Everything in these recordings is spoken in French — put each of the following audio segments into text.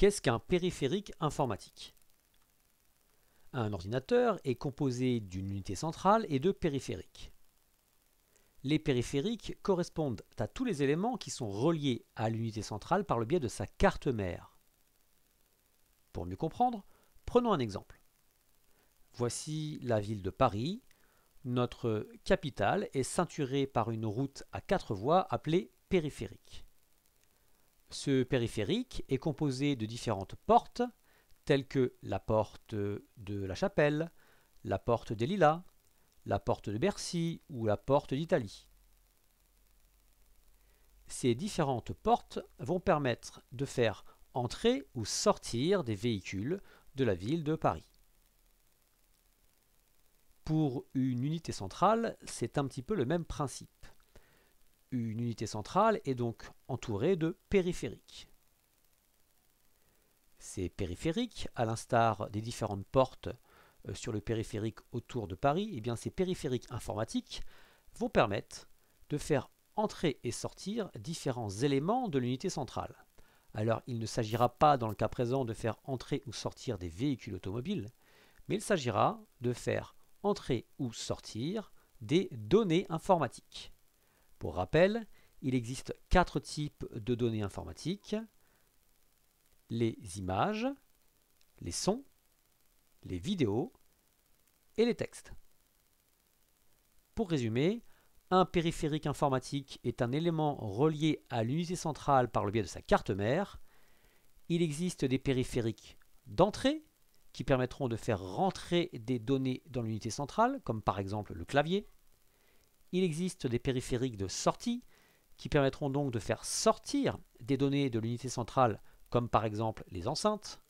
Qu'est-ce qu'un périphérique informatique Un ordinateur est composé d'une unité centrale et de périphériques. Les périphériques correspondent à tous les éléments qui sont reliés à l'unité centrale par le biais de sa carte mère. Pour mieux comprendre, prenons un exemple. Voici la ville de Paris. Notre capitale est ceinturée par une route à quatre voies appelée périphérique. Ce périphérique est composé de différentes portes, telles que la porte de la chapelle, la porte des Lilas, la porte de Bercy ou la porte d'Italie. Ces différentes portes vont permettre de faire entrer ou sortir des véhicules de la ville de Paris. Pour une unité centrale, c'est un petit peu le même principe une unité centrale est donc entourée de périphériques. Ces périphériques, à l'instar des différentes portes euh, sur le périphérique autour de Paris, eh bien ces périphériques informatiques vont permettre de faire entrer et sortir différents éléments de l'unité centrale. Alors il ne s'agira pas dans le cas présent de faire entrer ou sortir des véhicules automobiles, mais il s'agira de faire entrer ou sortir des données informatiques. Pour rappel, il existe quatre types de données informatiques. Les images, les sons, les vidéos et les textes. Pour résumer, un périphérique informatique est un élément relié à l'unité centrale par le biais de sa carte mère. Il existe des périphériques d'entrée qui permettront de faire rentrer des données dans l'unité centrale, comme par exemple le clavier. Il existe des périphériques de sortie qui permettront donc de faire sortir des données de l'unité centrale, comme par exemple les enceintes.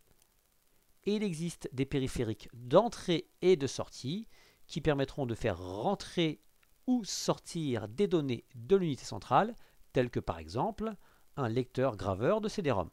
Et il existe des périphériques d'entrée et de sortie qui permettront de faire rentrer ou sortir des données de l'unité centrale, telles que par exemple un lecteur graveur de CD-ROM.